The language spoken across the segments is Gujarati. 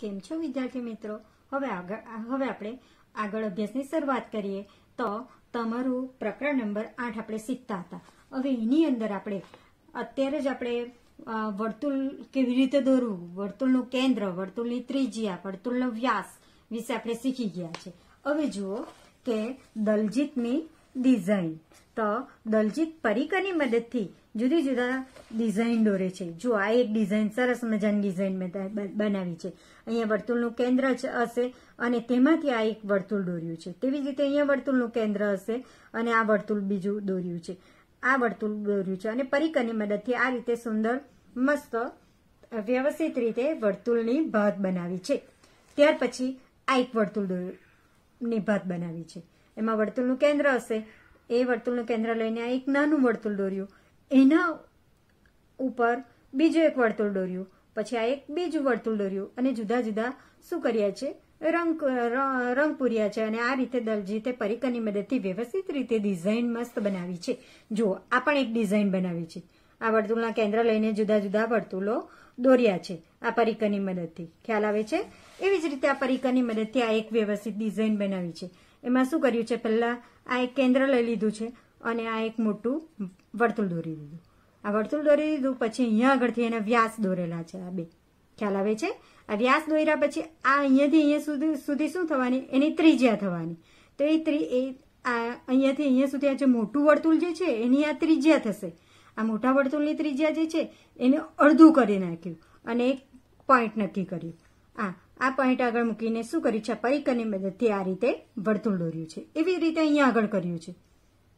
કેમ છો વિદ્યાર્થી મિત્રો હવે આગળ હવે આપણે આગળ અભ્યાસની શરૂઆત કરીએ તો તમારું પ્રકરણ નંબર આઠ આપણે શીખતા હતા હવે એની અંદર આપણે અત્યારે જ આપણે વર્તુળ કેવી રીતે દોરવું વર્તુળનું કેન્દ્ર વર્તુળની ત્રિજ્યા વર્તુળનો વ્યાસ વિશે આપણે શીખી ગયા છે હવે જુઓ કે દલજીતની ડિઝાઇન તો દલજીત પરીકરની મદદથી જુદી જુદા ડિઝાઇન દોરે છે જો આ એક ડિઝાઇન સરસ મજાની ડિઝાઇન મેં બનાવી છે અહીંયા વર્તુળનું કેન્દ્ર હશે અને તેમાંથી આ એક વર્તુળ દોર્યું છે તેવી જ રીતે અહીંયા વર્તુળનું કેન્દ્ર હશે અને આ વર્તુળ બીજું દોર્યું છે આ વર્તુળ દોર્યું છે અને પરિકરની મદદથી આ રીતે સુંદર મસ્ત વ્યવસ્થિત રીતે વર્તુળની ભાત બનાવી છે ત્યાર પછી આ એક વર્તુળ ની ભાત બનાવી છે એમાં વર્તુળનું કેન્દ્ર હશે એ વર્તુળનું કેન્દ્ર લઈને આ એક નાનું વર્તુળ દોર્યું એના ઉપર બીજું એક વર્તુળ દોર્યું પછી આ એક બીજું વર્તુળ દોર્યું અને જુદા જુદા શું કર્યા છે રંગ રંગ પૂર્યા છે અને આ રીતે દલજીતે પરિકરની મદદથી વ્યવસ્થિત રીતે ડિઝાઇન મસ્ત બનાવી છે જુઓ આ પણ એક ડિઝાઇન બનાવી છે આ વર્તુળના કેન્દ્ર લઈને જુદા જુદા વર્તુળો દોર્યા છે આ પરિકરની મદદથી ખ્યાલ આવે છે એવી જ રીતે આ પરિકરની મદદથી આ એક વ્યવસ્થિત ડિઝાઇન બનાવી છે એમાં શું કર્યું છે પહેલા આ એક કેન્દ્ર લઈ લીધું છે અને આ એક મોટું વર્તુળ દોરી દીધું આ વર્તુળ દોરી દીધું પછી અહીંયા આગળથી એને વ્યાસ દોરેલા છે આ બે ખ્યાલ આવે છે આ વ્યાસ દોર્યા પછી આ અહીંયાથી અહીંયા સુધી સુધી શું થવાની એની ત્રિજ્યા થવાની તો એ ત્રિ એ અહીંયાથી અહીંયા સુધી આ જે મોટું વર્તુળ જે છે એની આ ત્રિજ્યા થશે આ મોટા વર્તુળની ત્રિજ્યા જે છે એને અડધું કરી નાખ્યું અને એક પોઈન્ટ નક્કી કર્યું આ આ પોઈન્ટ આગળ મૂકીને શું કર્યું છે પૈકની મદદથી આ રીતે વર્તુળ દોર્યું છે એવી રીતે અહીંયા આગળ કર્યું છે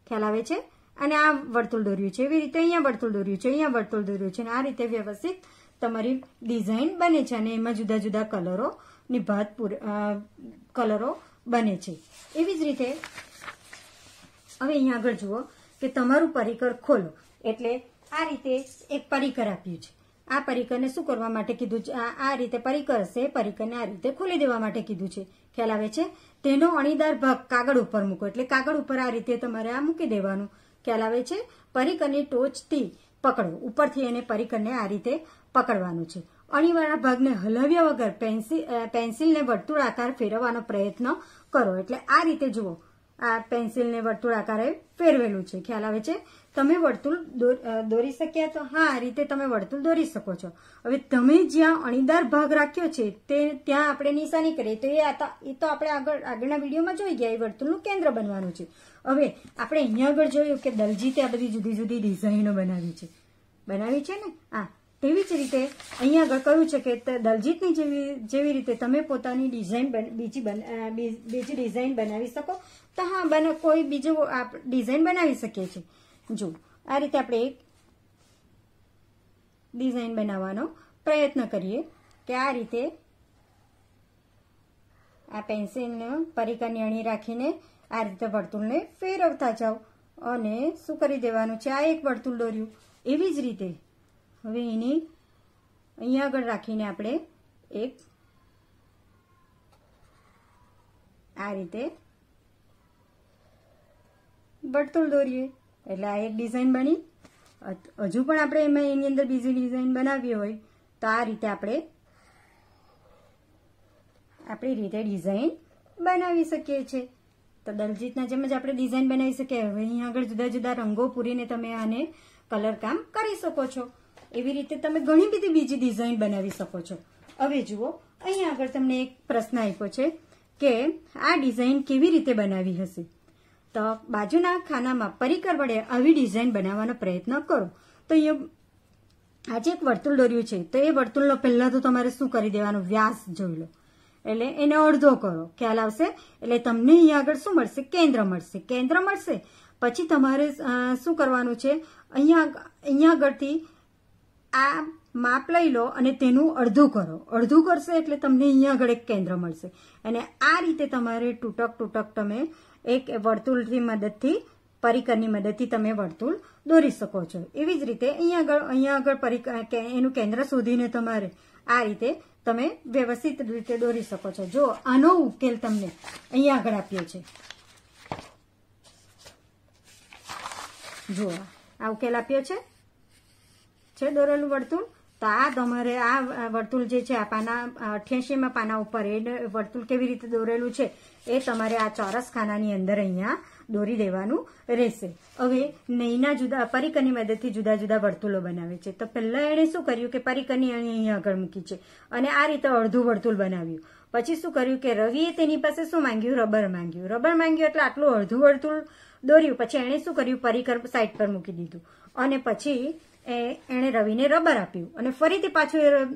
ખ્યાલ આવે છે અને આ વર્તુળ દોર્યું છે એવી રીતે અહીંયા વર્તુળ દોર્યું છે અહીંયા વર્તુળ દોર્યું છે અને આ રીતે વ્યવસ્થિત તમારી ડિઝાઇન બને છે અને એમાં જુદા જુદા કલરો ની ભાત કલરો બને છે એવી જ રીતે હવે અહીંયા આગળ જુઓ કે તમારું પરિકર ખોલો એટલે આ રીતે એક પરિકર આપ્યું છે આ પરિકરને શું કરવા માટે કીધું છે આ રીતે પરિકર હશે પરિકરને આ રીતે ખોલી દેવા માટે કીધું છે ખ્યાલ આવે છે તેનો અણીદાર ભાગ કાગળ ઉપર મૂકો એટલે કાગળ ઉપર આ રીતે તમારે આ મૂકી દેવાનું ખ્યાલ આવે છે પરીકરની ટોચથી પકડો ઉપરથી એને પરિકરને આ રીતે પકડવાનું છે અણીવાળા ભાગને હલાવ્યા વગર પેન્સિલ પેન્સિલને વર્તુળ આકાર ફેરવવાનો પ્રયત્ન કરો એટલે આ રીતે જુઓ આ પેન્સિલને વર્તુળ આકારે ફેરવેલું છે ખ્યાલ આવે છે તમે વર્તુળ દોરી શક્યા તો હા આ રીતે તમે વર્તુળ દોરી શકો છો હવે તમે જ્યાં અણીદાર ભાગ રાખ્યો છે તે ત્યાં આપણે નિશાની કરીએ તો એ એ તો આપણે આગળ આગળના વિડીયોમાં જોઈ ગયા એ વર્તુળનું કેન્દ્ર બનવાનું છે હવે આપણે અહીંયા આગળ જોયું કે દલજીતે આ બધી જુદી જુદી ડિઝાઇનો બનાવી છે બનાવી છે ને આ તેવી જ રીતે અહીંયા આગળ કહ્યું છે કે દલજીતની જેવી જેવી રીતે તમે પોતાની ડિઝાઇન બીજી બીજી ડિઝાઇન બનાવી શકો તો હા બને કોઈ બીજો ડિઝાઇન બનાવી શકીએ છીએ જો આ રીતે આપણે એક ડિઝાઇન બનાવવાનો પ્રયત્ન કરીએ કે આ રીતે આ પેન્સિલને પરિકાની અણી રાખીને આ રીતે વર્તુળને ફેરવતા જાઓ અને શું કરી દેવાનું છે આ એક વર્તુળ દોર્યું એવી જ રીતે હવે એની અહીંયા આગળ રાખીને આપણે એક આ રીતે બટતુલ દોરીએ એટલે આ એક ડિઝાઇન બની હજુ પણ આપણે એમાં એની અંદર બીજી ડિઝાઇન બનાવી હોય તો આ રીતે આપણે આપણી રીતે ડિઝાઇન બનાવી શકીએ છીએ તો દલજીતના જેમ જ આપણે ડિઝાઇન બનાવી શકીએ હવે અહીં આગળ જુદા જુદા રંગો પૂરીને તમે આને કલર કામ કરી શકો છો એવી રીતે તમે ઘણી બધી બીજી ડિઝાઇન બનાવી શકો છો હવે જુઓ અહીં આગળ તમને એક પ્રશ્ન આપ્યો છે કે આ ડિઝાઇન કેવી રીતે બનાવી હશે તો બાજુના ખાનામાં પરિકર વડે આવી ડિઝાઇન બનાવવાનો પ્રયત્ન કરો તો અહીંયા આજે એક વર્તુળ દોર્યું છે તો એ વર્તુળનો પહેલાં તો તમારે શું કરી દેવાનો વ્યાસ જોઈ લો એટલે એને અડધો કરો ખ્યાલ આવશે એટલે તમને અહીં આગળ શું મળશે કેન્દ્ર મળશે કેન્દ્ર મળશે પછી તમારે શું કરવાનું છે અહીંયા અહીંયા આગળથી આ માપ લઈ લો અને તેનું અડધું કરો અડધું કરશે એટલે તમને અહીંયા આગળ એક કેન્દ્ર મળશે અને આ રીતે તમારે તૂટક તૂટક તમે એક વર્તુળની મદદથી પરિકરની મદદથી તમે વર્તુળ દોરી શકો છો એવી જ રીતે અહીંયા આગળ અહીંયા આગળ પરિક એનું કેન્દ્ર શોધીને તમારે આ રીતે તમે વ્યવસ્થિત રીતે દોરી શકો છો જો આનો ઉકેલ તમને અહીંયા આગળ આપ્યો છે જુઓ આ ઉકેલ આપ્યો છે છે દોરેલું વર્તુળ તો આ તમારે આ વર્તુળ જે છે આ પાના અઠ્યાસીમાં પાના ઉપર એ વર્તુળ કેવી રીતે દોરેલું છે એ તમારે આ ચોરસ ખાનાની અંદર અહીંયા દોરી દેવાનું રહેશે હવે નહીંના જુદા પરિકરની મદદથી જુદા જુદા વર્તુળો બનાવે છે તો પહેલાં એણે શું કર્યું કે પરિકરની અહીંયા આગળ મૂકી છે અને આ રીતે અડધું વર્તુળ બનાવ્યું પછી શું કર્યું કે રવિએ તેની પાસે શું માંગ્યું રબર માંગ્યું રબર માંગ્યું એટલે આટલું અડધું વર્તુળ દોર્યું પછી એણે શું કર્યું પરિકર સાઈડ પર મૂકી દીધું અને પછી એણે રવિને રબર આપ્યું અને ફરીથી પાછું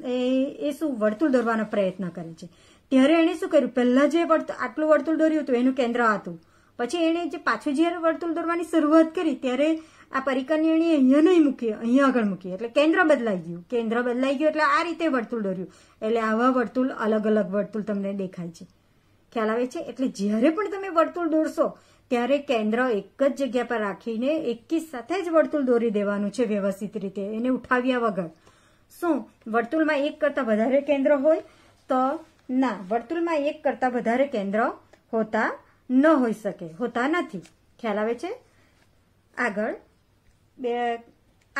એ શું વર્તુળ દોરવાનો પ્રયત્ન કરે છે ત્યારે એણે શું કર્યું પહેલાં જે આટલું વર્તુળ દોર્યું હતું એનું કેન્દ્ર હતું પછી એણે જે પાછું જ્યારે વર્તુળ દોરવાની શરૂઆત કરી ત્યારે આ પરિકરને એણે અહીંયા નહીં મૂકી અહીંયા આગળ મૂકી એટલે કેન્દ્ર બદલાઈ ગયું કેન્દ્ર બદલાઈ ગયું એટલે આ રીતે વર્તુળ દોર્યું એટલે આવા વર્તુળ અલગ અલગ વર્તુળ તમને દેખાય છે ખ્યાલ આવે છે એટલે જ્યારે પણ તમે વર્તુળ દોરશો ત્યારે કેન્દ્ર એક જ જગ્યા પર રાખીને એકી સાથે જ વર્તુળ દોરી દેવાનું છે વ્યવસ્થિત રીતે એને ઉઠાવ્યા વગર શું વર્તુળમાં એક કરતાં વધારે કેન્દ્ર હોય તો ના વર્તુળમાં એક કરતાં વધારે કેન્દ્ર હોતા ન હોઈ શકે હોતા નથી ખ્યાલ આવે છે આગળ બે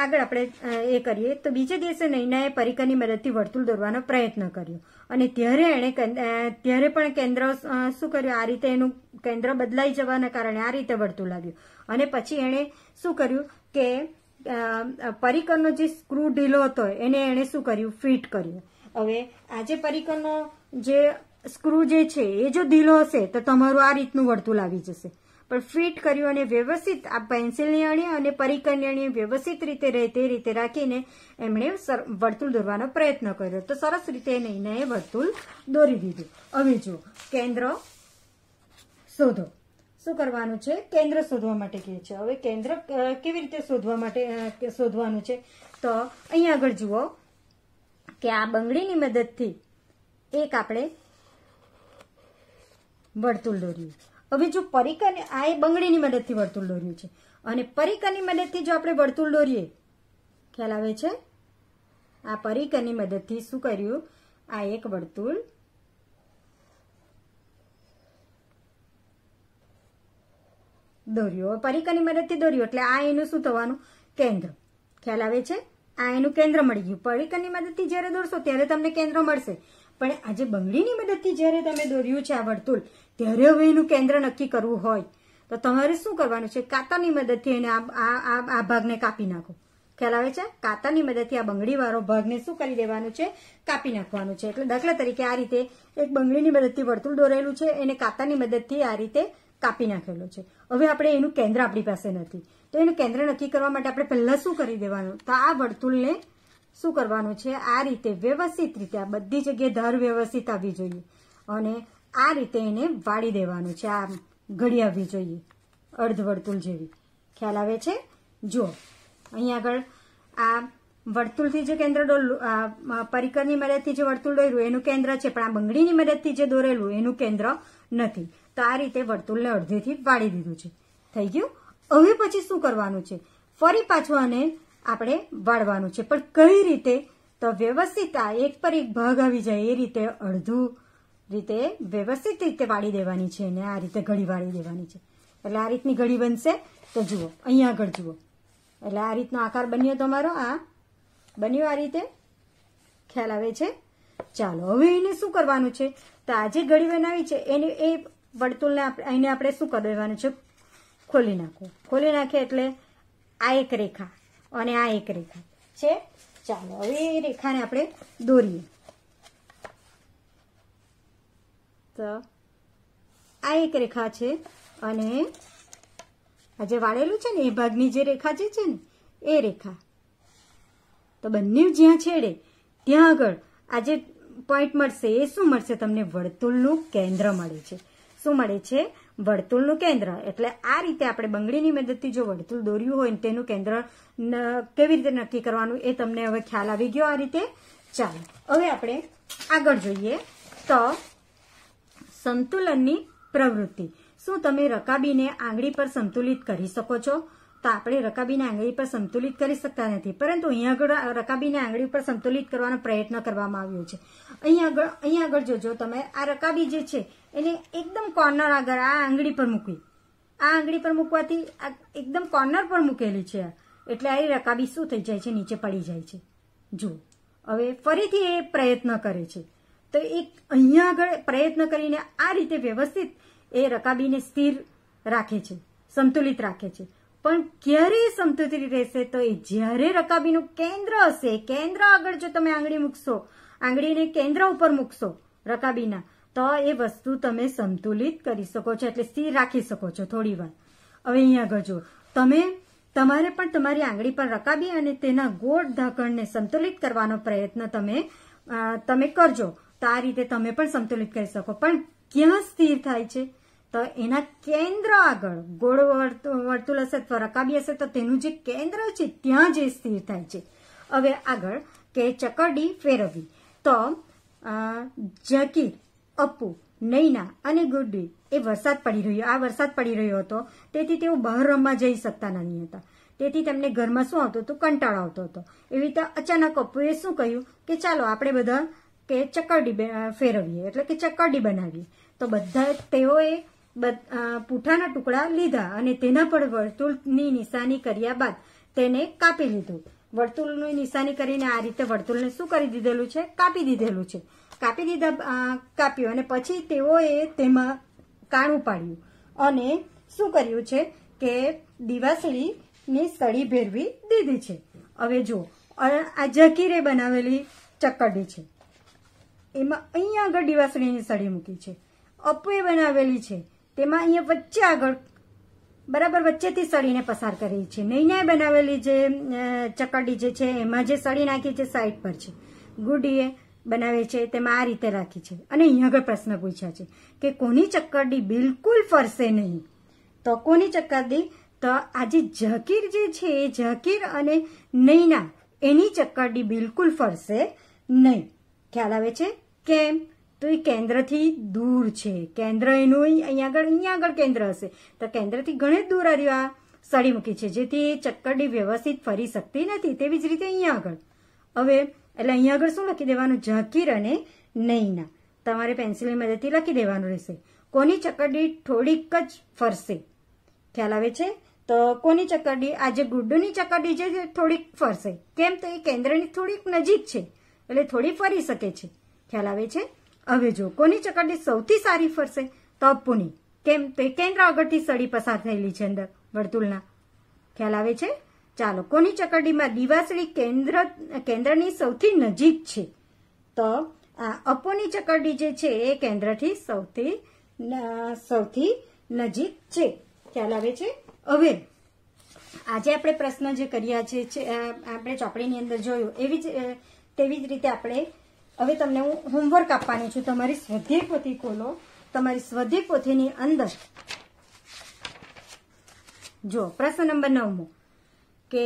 આગળ આપણે એ કરીએ તો બીજે દિવસે નૈનાએ પરિકરની મદદથી વર્તુળ દોરવાનો પ્રયત્ન કર્યો અને ત્યારે એણે ત્યારે પણ કેન્દ્ર શું કર્યું આ રીતે એનું કેન્દ્ર બદલાઈ જવાના કારણે આ રીતે વળતું લાગ્યું અને પછી એણે શું કર્યું કે પરિકરનો જે સ્ક્રૂ ઢીલો હતો એને એણે શું કર્યું ફિટ કર્યું હવે આજે પરિકરનો જે સ્ક્રૂ જે છે એ જો ઢીલો હશે તો તમારું આ રીતનું વળતું લાવી જશે પણ ફિટ કર્યું અને વ્યવસ્થિત આ પેન્સિલની અણી અને પરિકરની અણી વ્યવસ્થિત રીતે રહે તે રીતે રાખીને એમણે વર્તુળ દોરવાનો પ્રયત્ન કર્યો તો સરસ રીતે એ વર્તુળ દોરી દીધું હવે જો કેન્દ્ર શોધો શું કરવાનું છે કેન્દ્ર શોધવા માટે કહે છે હવે કેન્દ્ર કેવી રીતે શોધવા માટે શોધવાનું છે તો અહીંયા આગળ જુઓ કે આ બંગડીની મદદથી એક આપણે વર્તુળ દોર્યું હવે જો પરિકર આ એ બંગડીની મદદથી વર્તુળ દોર્યું છે અને પરિકરની મદદથી જો આપણે વર્તુળ દોરીએ ખ્યાલ આવે છે આ પરિકરની મદદથી શું કર્યું આ એક વર્તુળ દોર્યો પરિકરની મદદથી દોર્યો એટલે આ એનું શું થવાનું કેન્દ્ર ખ્યાલ આવે છે આ એનું કેન્દ્ર મળી ગયું પરિકરની મદદથી જ્યારે દોરશો ત્યારે તમને કેન્દ્ર મળશે પણ આજે બંગડીની મદદથી જ્યારે તમે દોર્યું છે આ વર્તુળ ત્યારે હવે એનું કેન્દ્ર નક્કી કરવું હોય તો તમારે શું કરવાનું છે કાતરની મદદથી એને આ ભાગને કાપી નાખો ખ્યાલ આવે છે કાતરની મદદથી આ બંગડીવાળો ભાગને શું કરી દેવાનું છે કાપી નાખવાનું છે એટલે દાખલા તરીકે આ રીતે એક બંગડીની મદદથી વર્તુળ દોરેલું છે એને કાતરની મદદથી આ રીતે કાપી નાખેલું છે હવે આપણે એનું કેન્દ્ર આપણી પાસે નથી તો એનું કેન્દ્ર નક્કી કરવા માટે આપણે પહેલા શું કરી દેવાનું તો આ વર્તુળને શું કરવાનું છે આ રીતે વ્યવસ્થિત રીતે આ બધી જગ્યાએ ધાર વ્યવસ્થિત આવવી જોઈએ અને આ રીતે એને વાળી દેવાનું છે આ ઘડી આવવી જોઈએ અર્ધ વર્તુળ જેવી ખ્યાલ આવે છે જો અહીં આગળ આ વર્તુળથી જે કેન્દ્ર પરિકરની મદદથી જે વર્તુળ દોર્યું એનું કેન્દ્ર છે પણ આ બંગડીની મદદથી જે દોરેલું એનું કેન્દ્ર નથી તો આ રીતે વર્તુળને અડધેથી વાળી દીધું છે થઈ ગયું હવે પછી શું કરવાનું છે ફરી પાછું આને આપણે વાળવાનું છે પણ કઈ રીતે તો વ્યવસ્થિત આ એક પર એક ભાગ આવી જાય એ રીતે અડધું રીતે વ્યવસ્થિત રીતે વાળી દેવાની છે અને આ રીતે ઘડી વાળી દેવાની છે એટલે આ રીતની ઘડી બનશે તો જુઓ અહીંયા આગળ જુઓ એટલે આ રીતનો આકાર બન્યો તમારો આ બન્યો આ રીતે ખ્યાલ આવે છે ચાલો હવે એને શું કરવાનું છે તો આ જે ઘડી બનાવી છે એને એ વર્તુળને એને આપણે શું કરી દેવાનું છે ખોલી નાખવું ખોલી નાખીએ એટલે આ એક રેખા અને આ એક રેખા છે ચાલો હવે એ રેખાને આપણે દોરીએ તો આ એક રેખા છે અને આ જે વાળેલું છે ને એ ભાગની જે રેખા જે છે ને એ રેખા તો બંને જ્યાં છેડે ત્યાં આગળ આ જે પોઈન્ટ મળશે એ શું મળશે તમને વર્તુળનું કેન્દ્ર મળે છે શું મળે છે વર્તુળનું કેન્દ્ર એટલે આ રીતે આપણે બંગડીની મદદથી જો વર્તુળ દોર્યું હોય તેનું કેન્દ્ર કેવી રીતે નક્કી કરવાનું એ તમને હવે ખ્યાલ આવી ગયો આ રીતે ચાલો હવે આપણે આગળ જોઈએ તો સંતુલનની પ્રવૃત્તિ શું તમે રકાબીને આંગળી પર સંતુલિત કરી શકો છો તો આપણે રકાબીને આંગળી પર સંતુલિત કરી શકતા નથી પરંતુ અહીંયા આગળ રકાબીને આંગળી પર સંતુલિત કરવાનો પ્રયત્ન કરવામાં આવ્યો છે અહીં આગળ અહીં આગળ જોજો તમે આ રકાબી જે છે એને એકદમ કોર્નર આગળ આ આંગળી પર મૂકવી આ આંગળી પર મૂકવાથી આ એકદમ કોર્નર પર મૂકેલી છે એટલે આ રકાબી શું થઈ જાય છે નીચે પડી જાય છે જુઓ હવે ફરીથી એ પ્રયત્ન કરે છે તો એ અહીંયા આગળ પ્રયત્ન કરીને આ રીતે વ્યવસ્થિત એ રકાબીને સ્થિર રાખે છે સંતુલિત રાખે છે પણ ક્યારે સંતુલિત રહેશે તો એ જ્યારે રકાબીનું કેન્દ્ર હશે કેન્દ્ર આગળ જો તમે આંગળી મૂકશો આંગળીને કેન્દ્ર ઉપર મૂકશો રકાબીના તો એ વસ્તુ તમે સંતુલિત કરી શકો છો એટલે સ્થિર રાખી શકો છો થોડી વાર હવે અહીંયા આગળ જો તમે તમારે પણ તમારી આંગળી પર રકાબી અને તેના ગોળ ઢાંકણને સંતુલિત કરવાનો પ્રયત્ન તમે તમે કરજો તો આ રીતે તમે પણ સંતુલિત કરી શકો પણ ક્યાં સ્થિર થાય છે તો એના કેન્દ્ર આગળ ગોળ વર્તુળ હશે રકાબી હશે તો તેનું જે કેન્દ્ર છે ત્યાં જે સ્થિર થાય છે હવે આગળ કે ચકરડી ફેરવવી તો જકીર અપુ નૈના અને ગુડ્ડી એ વરસાદ પડી રહ્યો આ વરસાદ પડી રહ્યો હતો તેથી તેઓ બહાર રમવા જઈ શકતા નહીં હતા તેથી તેમને ઘરમાં શું આવતું હતું કંટાળો આવતો હતો એવી રીતે અચાનક અપુએ શું કહ્યું કે ચાલો આપણે બધા કે ચકરડી ફેરવીએ એટલે કે ચકરડી બનાવીએ તો બધા તેઓએ પૂઠાના ટુકડા લીધા અને તેના પર વર્તુળની નિશાની કર્યા બાદ તેને કાપી લીધું વર્તુળની નિશાની કરીને આ રીતે વર્તુળને શું કરી દીધેલું છે કાપી દીધેલું છે કાપી દીધા કાપ્યું અને પછી તેઓએ તેમાં કાણું પાડ્યું અને શું કર્યું છે કે દિવાસળીની સળી ભેરવી દીધી છે હવે જુઓ આ જકીરે બનાવેલી ચકરડી છે એમાં અહીંયા આગળ દીવાસળીની સળી મૂકી છે અપવે બનાવેલી છે તેમાં અહીંયા વચ્ચે આગળ બરાબર વચ્ચેથી સળીને પસાર કરી છે નૈનાએ બનાવેલી જે ચકડી જે છે એમાં જે સળી નાખી છે સાઈડ પર છે ગુડીએ બનાવે છે તેમાં આ રીતે રાખી છે અને અહીંયા આગળ પ્રશ્ન પૂછ્યા છે કે કોની ચક્કરડી બિલકુલ ફરશે નહીં તો કોની ચક્કરડી તો આજે ઝકીર જે છે એ ઝકીર અને નૈના એની ચક્કરડી બિલકુલ ફરશે નહીં ખ્યાલ આવે છે કેમ તો એ કેન્દ્રથી દૂર છે કેન્દ્ર એનું અહીંયા આગળ અહીંયા આગળ કેન્દ્ર હશે તો કેન્દ્રથી ઘણે દૂર આ સડી મૂકી છે જેથી એ ચક્કરડી વ્યવસ્થિત ફરી શકતી નથી તેવી જ રીતે અહીંયા આગળ હવે એટલે અહીંયા આગળ શું લખી દેવાનું ઝાકીર અને નૈના તમારે પેન્સિલની મદદથી લખી દેવાનું રહેશે કોની ચક્કરડી થોડીક જ ફરશે ખ્યાલ આવે છે તો કોની ચક્કરડી આજે જે ગુડ્ડુની ચક્કરડી છે થોડીક ફરશે કેમ તો એ કેન્દ્રની થોડીક નજીક છે એટલે થોડી ફરી શકે છે ખ્યાલ આવે છે હવે જો કોની ચકરડી સૌથી સારી ફરશે તો અપુની કેમ તો એ કેન્દ્ર આગળથી સડી પસાર થયેલી છે અંદર વર્તુળના ખ્યાલ આવે છે ચાલો કોની ચકરડીમાં દિવાસળી કેન્દ્ર કેન્દ્રની સૌથી નજીક છે તો આ અપોની ચકરડી જે છે એ કેન્દ્રથી સૌથી સૌથી નજીક છે ખ્યાલ આવે છે હવે આજે આપણે પ્રશ્ન જે કર્યા છે આપણે ચોપડીની અંદર જોયું એવી જ તેવી જ રીતે આપણે હવે તમને હું હોમવર્ક આપવાની છું તમારી સ્વાધ્યાય પોથી ખોલો તમારી સ્વાધ્યાય પોથીની અંદર જો પ્રશ્ન નંબર નવમો કે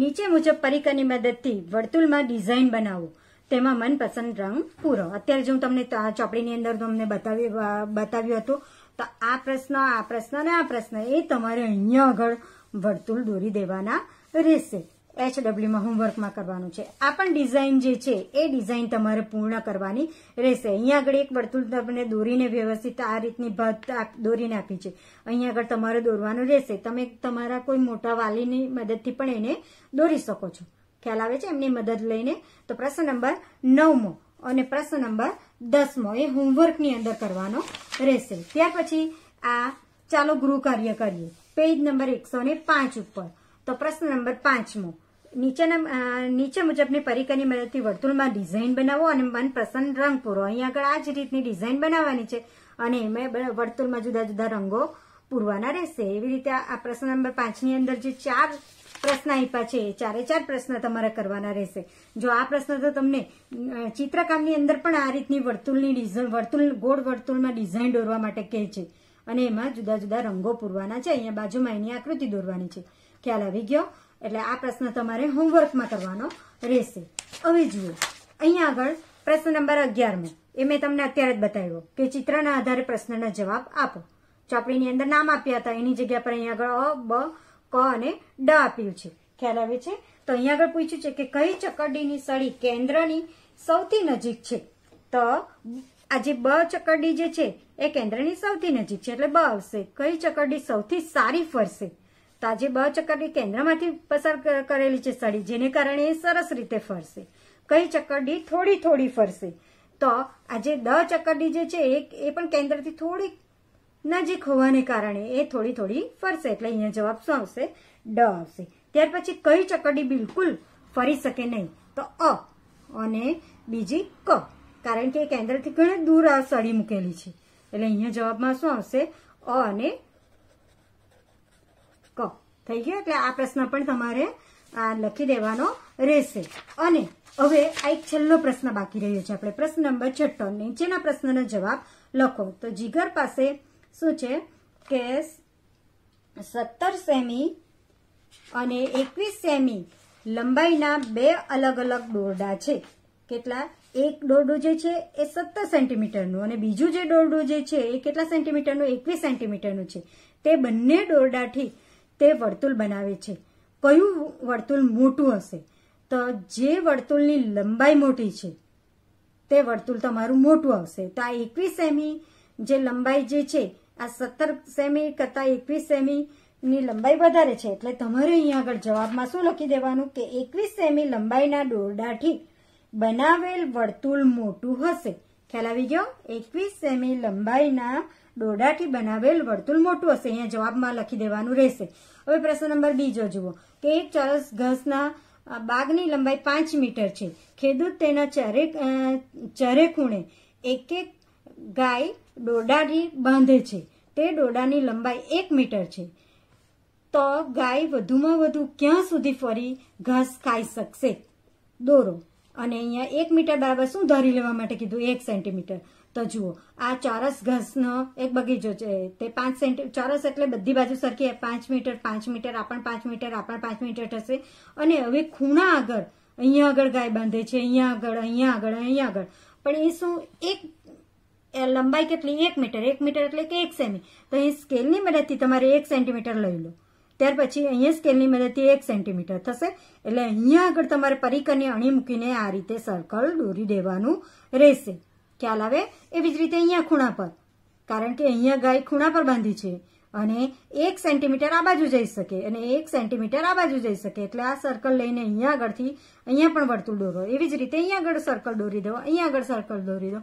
નીચે મુજબ પરિકરની મદદથી વર્તુળમાં ડિઝાઇન બનાવો તેમાં મનપસંદ રંગ પૂરો અત્યારે જો હું તમને ચોપડીની અંદર તમને બતાવી બતાવ્યું હતું તો આ પ્રશ્ન આ પ્રશ્ન અને આ પ્રશ્ન એ તમારે અહીંયા આગળ વર્તુળ દોરી દેવાના રહેશે એચડબલ્યુમાં હોમવર્કમાં કરવાનું છે આ પણ ડિઝાઇન જે છે એ ડિઝાઇન તમારે પૂર્ણ કરવાની રહેશે અહીંયા આગળ એક વર્તુળ તમને દોરીને વ્યવસ્થિત આ રીતની ભત દોરીને આપી છે અહીંયા આગળ તમારે દોરવાનું રહેશે તમે તમારા કોઈ મોટા વાલીની મદદથી પણ એને દોરી શકો છો ખ્યાલ આવે છે એમની મદદ લઈને તો પ્રશ્ન નંબર નવમો અને પ્રશ્ન નંબર દસમો એ હોમવર્કની અંદર કરવાનો રહેશે ત્યાર પછી આ ચાલો ગૃહ કાર્ય કરીએ પેજ નંબર એકસો પાંચ ઉપર તો પ્રશ્ન નંબર પાંચમો નીચેના નીચે મુજબની પરીકાની મદદથી વર્તુળમાં ડિઝાઇન બનાવો અને મનપસંદ રંગ પૂરો અહીંયા આગળ આ જ રીતની ડિઝાઇન બનાવવાની છે અને એમાં વર્તુળમાં જુદા જુદા રંગો પૂરવાના રહેશે એવી રીતે આ પ્રશ્ન નંબર પાંચની અંદર જે ચાર પ્રશ્ન આપ્યા છે ચારે ચાર પ્રશ્ન તમારે કરવાના રહેશે જો આ પ્રશ્ન તો તમને ચિત્રકામની અંદર પણ આ રીતની વર્તુળની ડિઝાઇન વર્તુળ ગોળ વર્તુળમાં ડિઝાઇન દોરવા માટે કહે છે અને એમાં જુદા જુદા રંગો પૂરવાના છે અહીંયા બાજુમાં એની આકૃતિ દોરવાની છે ખ્યાલ આવી ગયો એટલે આ પ્રશ્ન તમારે હોમવર્કમાં કરવાનો રહેશે હવે જુઓ અહીંયા આગળ પ્રશ્ન નંબર અગિયારમાં એ મેં તમને અત્યારે જ બતાવ્યો કે ચિત્રના આધારે પ્રશ્નના જવાબ આપો ચોપડીની અંદર નામ આપ્યા હતા એની જગ્યા પર અહીંયા આગળ અ બ ક અને ડ આપ્યું છે ખ્યાલ આવે છે તો અહીંયા આગળ પૂછ્યું છે કે કઈ ચકરડીની સળી કેન્દ્રની સૌથી નજીક છે તો આ જે બ ચકરડી જે છે એ કેન્દ્રની સૌથી નજીક છે એટલે બ આવશે કઈ ચકરડી સૌથી સારી ફરશે તાજે બ ચક્કરની કેન્દ્રમાંથી પસાર કરેલી છે સળી જેને કારણે એ સરસ રીતે ફરશે કઈ ચક્કરડી થોડી થોડી ફરશે તો આજે દ ચક્કરડી જે છે એ પણ કેન્દ્રથી થોડી નજીક હોવાને કારણે એ થોડી થોડી ફરશે એટલે અહીંયા જવાબ શું આવશે ડ આવશે ત્યાર પછી કઈ ચક્કરડી બિલકુલ ફરી શકે નહીં તો અ અને બીજી ક કારણ કે એ કેન્દ્રથી ઘણી દૂર આ સળી મૂકેલી છે એટલે અહીંયા જવાબમાં શું આવશે અ અને થઈ ગયો એટલે આ પ્રશ્ન પણ તમારે આ લખી દેવાનો રહેશે અને હવે આ એક છેલ્લો પ્રશ્ન બાકી રહ્યો છે આપણે પ્રશ્ન નંબર છઠ્ઠો નીચેના પ્રશ્નનો જવાબ લખો તો જીગર પાસે શું છે કે સત્તર સેમી અને એકવીસ સેમી લંબાઈના બે અલગ અલગ દોરડા છે કેટલા એક દોરડું જે છે એ સત્તર સેન્ટીમીટરનું અને બીજું જે દોરડું જે છે એ કેટલા સેન્ટીમીટરનું એકવીસ સેન્ટીમીટરનું છે તે બંને દોરડાથી તે વર્તુળ બનાવે છે કયું વર્તુળ મોટું હશે તો જે વર્તુળની લંબાઈ મોટી છે તે વર્તુળ તમારું મોટું આવશે તો આ એકવીસ સેમી જે લંબાઈ જે છે આ સત્તર સેમી કરતાં એકવીસ સેમી ની લંબાઈ વધારે છે એટલે તમારે અહીંયા આગળ જવાબમાં શું લખી દેવાનું કે એકવીસ સેમી લંબાઈના દોરડાથી બનાવેલ વર્તુળ મોટું હશે ખ્યાલ આવી ગયો એકવીસ સેમી લંબાઈના દોડાથી બનાવેલ વર્તુળ મોટું હશે અહીંયા જવાબમાં લખી દેવાનું રહેશે હવે પ્રશ્ન નંબર બીજો જુઓ કે એક ચોરસ ઘસના બાગની લંબાઈ પાંચ મીટર છે ખેડૂત તેના ચરે ચરે ખૂણે એક એક ગાય દોડાથી બાંધે છે તે દોડાની લંબાઈ એક મીટર છે તો ગાય વધુમાં વધુ ક્યાં સુધી ફરી ઘાસ ખાઈ શકશે દોરો અને અહીંયા એક મીટર બરાબર શું ધારી લેવા માટે કીધું એક સેન્ટીમીટર તો જુઓ આ ચોરસ ઘસનો એક બગીચો છે તે પાંચ સેન્ટ ચોરસ એટલે બધી બાજુ સરખી પાંચ મીટર પાંચ મીટર આ પણ પાંચ મીટર આ પણ પાંચ મીટર થશે અને હવે ખૂણા આગળ અહીંયા આગળ ગાય બાંધે છે અહીંયા આગળ અહીંયા આગળ અહીંયા આગળ પણ એ શું એક લંબાઈ કેટલી એક મીટર એક મીટર એટલે કે એક સેમી તો એ સ્કેલની મદદથી તમારે એક સેન્ટીમીટર લઈ લો ત્યાર પછી અહીંયા સ્કેલની મદદથી એક સેન્ટીમીટર થશે એટલે અહીંયા આગળ તમારે પરીકને અણી મૂકીને આ રીતે સર્કલ દોરી દેવાનું રહેશે ખ્યાલ આવે એવી જ રીતે અહીંયા ખૂણા પર કારણ કે અહીંયા ગાય ખૂણા પર બાંધી છે અને એક સેન્ટીમીટર આ બાજુ જઈ શકે અને એક સેન્ટીમીટર આ બાજુ જઈ શકે એટલે આ સર્કલ લઈને અહીંયા આગળથી અહીંયા પણ વર્તુળ દોરો એવી જ રીતે અહીંયા આગળ સર્કલ દોરી દો અહીંયા આગળ સર્કલ દોરી દો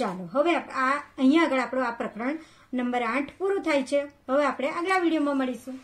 ચાલો હવે આ અહીંયા આગળ આપણો આ પ્રકરણ નંબર આઠ પૂરું થાય છે હવે આપણે આગલા વિડીયોમાં મળીશું